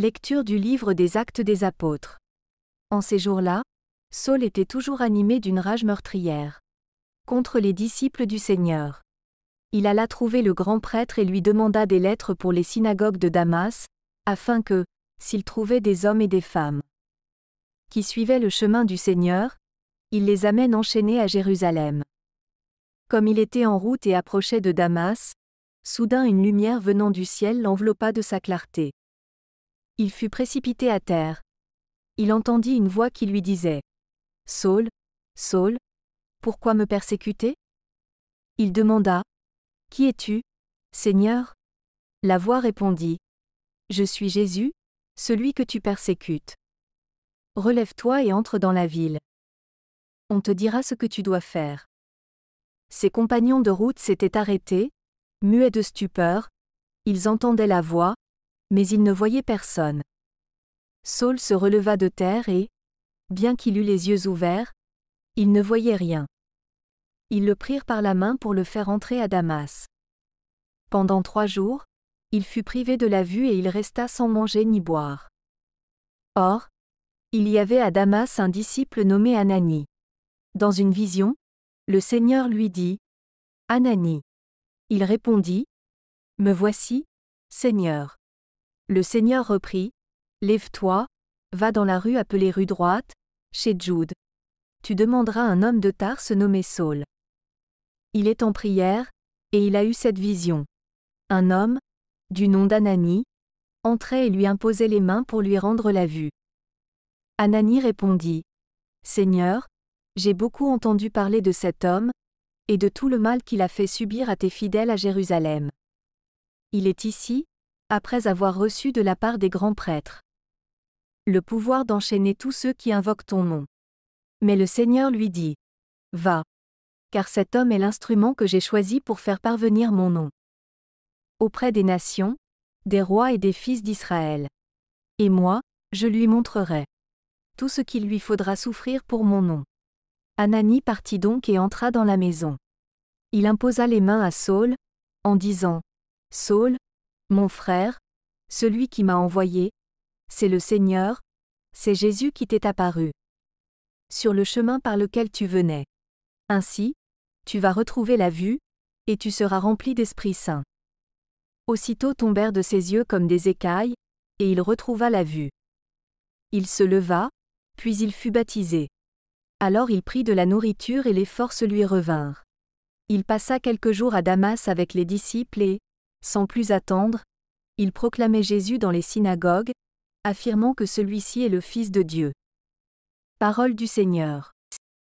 Lecture du livre des Actes des Apôtres. En ces jours-là, Saul était toujours animé d'une rage meurtrière contre les disciples du Seigneur. Il alla trouver le grand prêtre et lui demanda des lettres pour les synagogues de Damas, afin que, s'il trouvait des hommes et des femmes qui suivaient le chemin du Seigneur, il les amène enchaînés à Jérusalem. Comme il était en route et approchait de Damas, soudain une lumière venant du ciel l'enveloppa de sa clarté. Il fut précipité à terre. Il entendit une voix qui lui disait Saul, Saul, pourquoi me persécuter Il demanda Qui es-tu, Seigneur La voix répondit Je suis Jésus, celui que tu persécutes. Relève-toi et entre dans la ville. On te dira ce que tu dois faire. Ses compagnons de route s'étaient arrêtés, muets de stupeur, ils entendaient la voix, mais il ne voyait personne. Saul se releva de terre et, bien qu'il eût les yeux ouverts, il ne voyait rien. Ils le prirent par la main pour le faire entrer à Damas. Pendant trois jours, il fut privé de la vue et il resta sans manger ni boire. Or, il y avait à Damas un disciple nommé Anani. Dans une vision, le Seigneur lui dit, Anani. Il répondit, Me voici, Seigneur. Le Seigneur reprit, Lève-toi, va dans la rue appelée rue droite, chez Jude. Tu demanderas un homme de Tarse nommé Saul. Il est en prière, et il a eu cette vision. Un homme, du nom d'Anani, entrait et lui imposait les mains pour lui rendre la vue. Anani répondit, Seigneur, j'ai beaucoup entendu parler de cet homme, et de tout le mal qu'il a fait subir à tes fidèles à Jérusalem. Il est ici, après avoir reçu de la part des grands prêtres le pouvoir d'enchaîner tous ceux qui invoquent ton nom. Mais le Seigneur lui dit, Va, car cet homme est l'instrument que j'ai choisi pour faire parvenir mon nom auprès des nations, des rois et des fils d'Israël. Et moi, je lui montrerai tout ce qu'il lui faudra souffrir pour mon nom. Anani partit donc et entra dans la maison. Il imposa les mains à Saul, en disant, Saul, mon frère, celui qui m'a envoyé, c'est le Seigneur, c'est Jésus qui t'est apparu. Sur le chemin par lequel tu venais. Ainsi, tu vas retrouver la vue, et tu seras rempli d'Esprit Saint. Aussitôt tombèrent de ses yeux comme des écailles, et il retrouva la vue. Il se leva, puis il fut baptisé. Alors il prit de la nourriture et les forces lui revinrent. Il passa quelques jours à Damas avec les disciples et, sans plus attendre, il proclamait Jésus dans les synagogues, affirmant que celui-ci est le Fils de Dieu. Parole du Seigneur.